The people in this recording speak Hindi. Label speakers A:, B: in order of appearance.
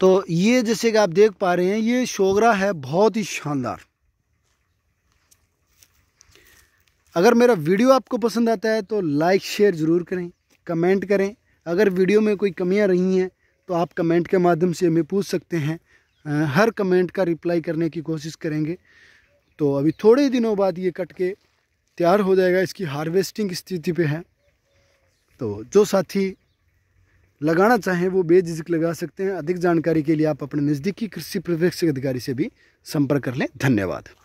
A: तो ये जैसे कि आप देख पा रहे हैं ये शोगरा है बहुत ही शानदार अगर मेरा वीडियो आपको पसंद आता है तो लाइक शेयर ज़रूर करें कमेंट करें अगर वीडियो में कोई कमियां रही हैं तो आप कमेंट के माध्यम से हमें पूछ सकते हैं हर कमेंट का रिप्लाई करने की कोशिश करेंगे तो अभी थोड़े दिनों बाद ये कट के तैयार हो जाएगा इसकी हार्वेस्टिंग स्थिति पे है तो जो साथी लगाना चाहें वो बेझिझक लगा सकते हैं अधिक जानकारी के लिए आप अपने नज़दीकी कृषि प्रवेक्षक अधिकारी से भी संपर्क कर लें धन्यवाद